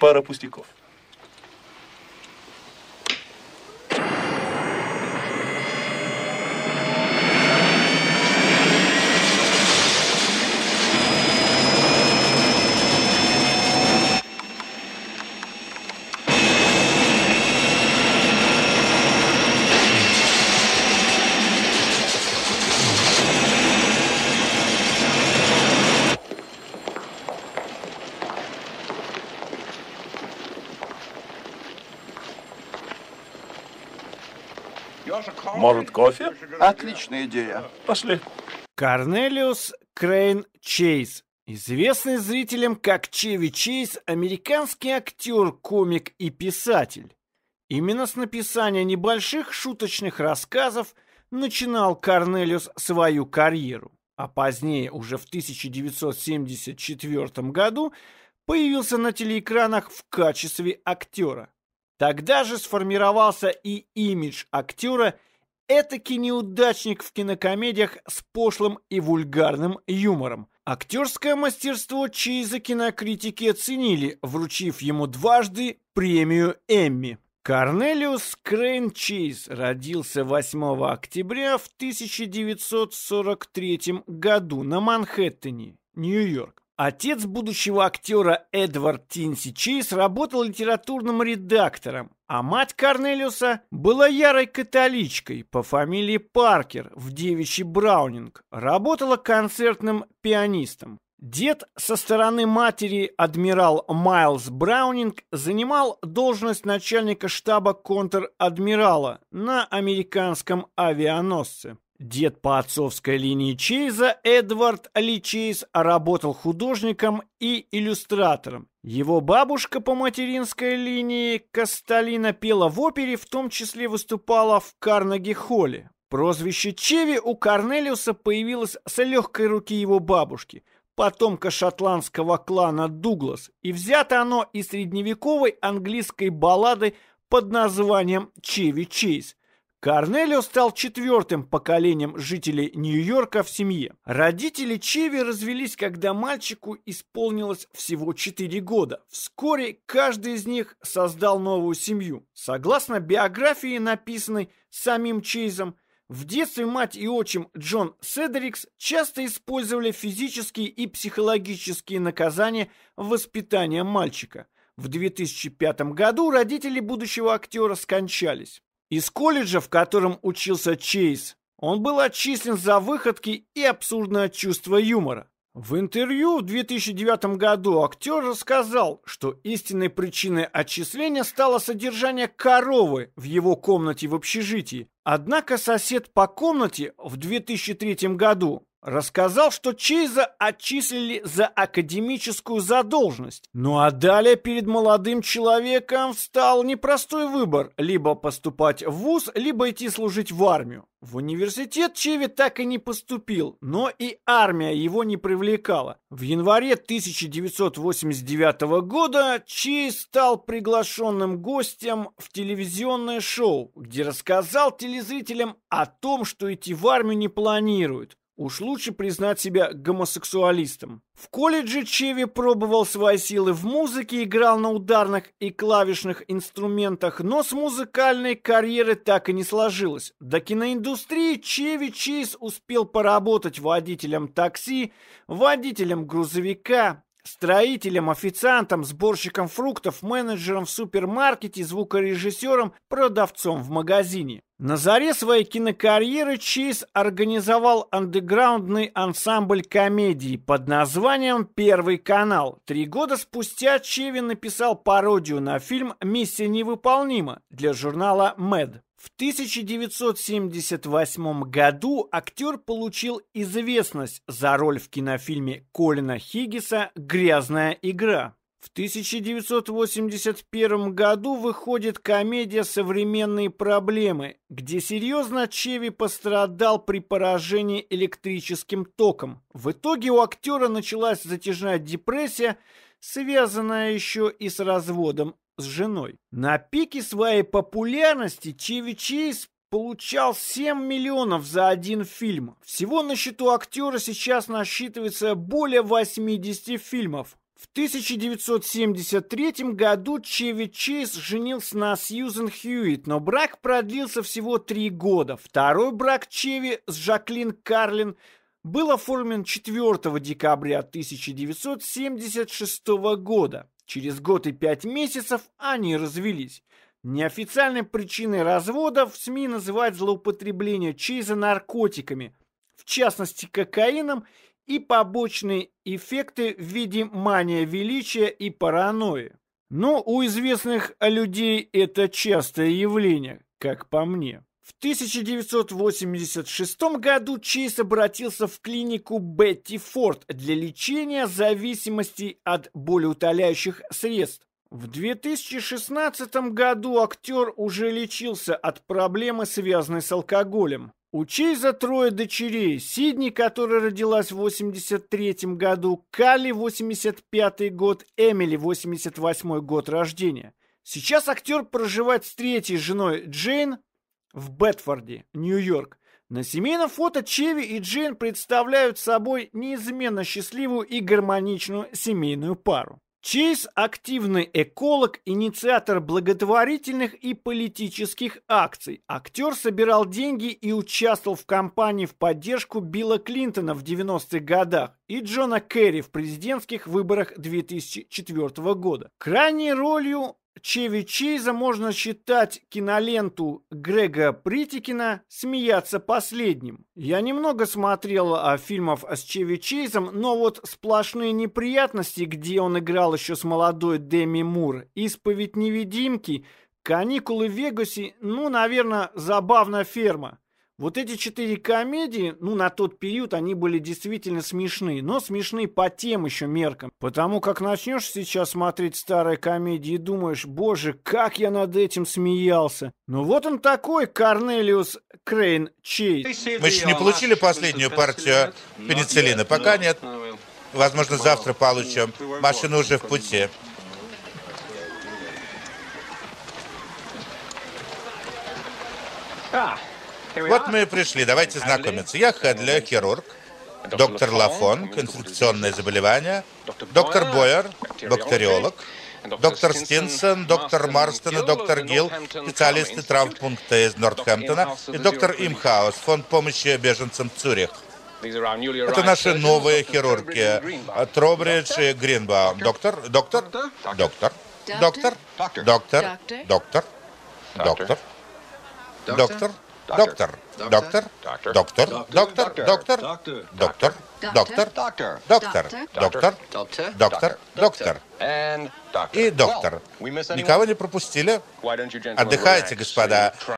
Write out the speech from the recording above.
пара пустяков. Может, кофе? Отличная идея. Пошли. Корнелиус Крейн Чейз. Известный зрителям как Чеви Чейз, американский актер, комик и писатель. Именно с написания небольших шуточных рассказов начинал Корнелиус свою карьеру, а позднее, уже в 1974 году, появился на телеэкранах в качестве актера. Тогда же сформировался и имидж актера этакий неудачник в кинокомедиях с пошлым и вульгарным юмором. Актерское мастерство Чейза кинокритики оценили, вручив ему дважды премию Эмми. Корнелиус Крейн Чейз родился 8 октября в 1943 году на Манхэттене, Нью-Йорк. Отец будущего актера Эдвард Тинси Чейз работал литературным редактором, а мать Корнелиуса была ярой католичкой по фамилии Паркер в девичий Браунинг, работала концертным пианистом. Дед со стороны матери, адмирал Майлз Браунинг, занимал должность начальника штаба контр-адмирала на американском авианосце. Дед по отцовской линии Чейза, Эдвард Ли Чейз, работал художником и иллюстратором. Его бабушка по материнской линии Касталина пела в опере, в том числе выступала в Карнеги-холле. Прозвище Чеви у Корнелиуса появилось с легкой руки его бабушки, потомка шотландского клана Дуглас, и взято оно из средневековой английской баллады под названием «Чеви Чейз», Корнелио стал четвертым поколением жителей Нью-Йорка в семье. Родители Чеви развелись, когда мальчику исполнилось всего 4 года. Вскоре каждый из них создал новую семью. Согласно биографии, написанной самим Чейзом, в детстве мать и отчим Джон Седрикс часто использовали физические и психологические наказания в воспитании мальчика. В 2005 году родители будущего актера скончались. Из колледжа, в котором учился Чейз, он был отчислен за выходки и абсурдное чувство юмора. В интервью в 2009 году актер рассказал, что истинной причиной отчисления стало содержание коровы в его комнате в общежитии. Однако сосед по комнате в 2003 году рассказал, что Чейза отчислили за академическую задолженность. Ну а далее перед молодым человеком встал непростой выбор – либо поступать в ВУЗ, либо идти служить в армию. В университет Чеви так и не поступил, но и армия его не привлекала. В январе 1989 года Чей стал приглашенным гостем в телевизионное шоу, где рассказал телезрителям о том, что идти в армию не планирует. Уж лучше признать себя гомосексуалистом. В колледже Чеви пробовал свои силы в музыке, играл на ударных и клавишных инструментах, но с музыкальной карьеры так и не сложилось. До киноиндустрии Чеви Чейз успел поработать водителем такси, водителем грузовика, Строителем, официантом, сборщиком фруктов, менеджером в супермаркете, звукорежиссером, продавцом в магазине. На заре своей кинокарьеры Чейз организовал андеграундный ансамбль комедии под названием «Первый канал». Три года спустя Чевин написал пародию на фильм «Миссия невыполнима» для журнала «Мэд». В 1978 году актер получил известность за роль в кинофильме Колина Хиггиса «Грязная игра». В 1981 году выходит комедия «Современные проблемы», где серьезно Чеви пострадал при поражении электрическим током. В итоге у актера началась затяжная депрессия, связанная еще и с разводом с женой. На пике своей популярности Чеви Чейз получал 7 миллионов за один фильм. Всего на счету актера сейчас насчитывается более 80 фильмов. В 1973 году Чеви Чейз женился на Сьюзен Хьюит, но брак продлился всего три года. Второй брак Чеви с Жаклин Карлин был оформлен 4 декабря 1976 года. Через год и пять месяцев они развелись. Неофициальной причиной развода в СМИ называют злоупотребление Чейза наркотиками, в частности кокаином, и побочные эффекты в виде мания величия и паранойи. Но у известных людей это частое явление, как по мне. В 1986 году Чейз обратился в клинику Бетти Форд для лечения зависимости от болеутоляющих средств. В 2016 году актер уже лечился от проблемы, связанной с алкоголем. У Чейза трое дочерей. Сидни, которая родилась в 83 году, Кали 85 год, Эмили 88 год рождения. Сейчас актер проживает с третьей женой Джейн, в Бетфорде, Нью-Йорк. На семейном фото Чеви и Джейн представляют собой неизменно счастливую и гармоничную семейную пару. Чейз – активный эколог, инициатор благотворительных и политических акций. Актер собирал деньги и участвовал в кампании в поддержку Билла Клинтона в 90-х годах и Джона Керри в президентских выборах 2004 года. Крайней ролью Чеви Чейза можно считать киноленту Грега Притикина «Смеяться последним». Я немного смотрела о фильмов с Чеви Чейзом, но вот сплошные неприятности, где он играл еще с молодой Деми Мур, «Исповедь невидимки», «Каникулы в Вегасе», ну, наверное, «Забавная ферма». Вот эти четыре комедии, ну, на тот период они были действительно смешные, но смешные по тем еще меркам. Потому как начнешь сейчас смотреть старые комедии и думаешь, боже, как я над этим смеялся. Ну вот он такой, Корнелиус Крейн Чей. Мы еще не получили последнюю партию пенициллина, пока нет. Ну, Возможно, завтра получим. Машина уже в пути. А. Вот мы и пришли, давайте знакомиться. Я Хедли, хирург. Доктор Лафон, инфекционные заболевания, Доктор Бойер, бактериолог. Доктор Стинсон, доктор Марстон и доктор Гилл, специалисты травмпункта из Нортхэмптона, и доктор Имхаус, фонд помощи беженцам Цюрих. Это наши новые хирурги. Тробридж и Гринбаум. Доктор, доктор, доктор, доктор, доктор, доктор, доктор, доктор, доктор. Доктор. Доктор. Доктор. Доктор. Доктор. Доктор. Доктор. Доктор. Доктор. Доктор. Доктор. Доктор. И доктор. Никого не пропустили? Отдыхайте, господа.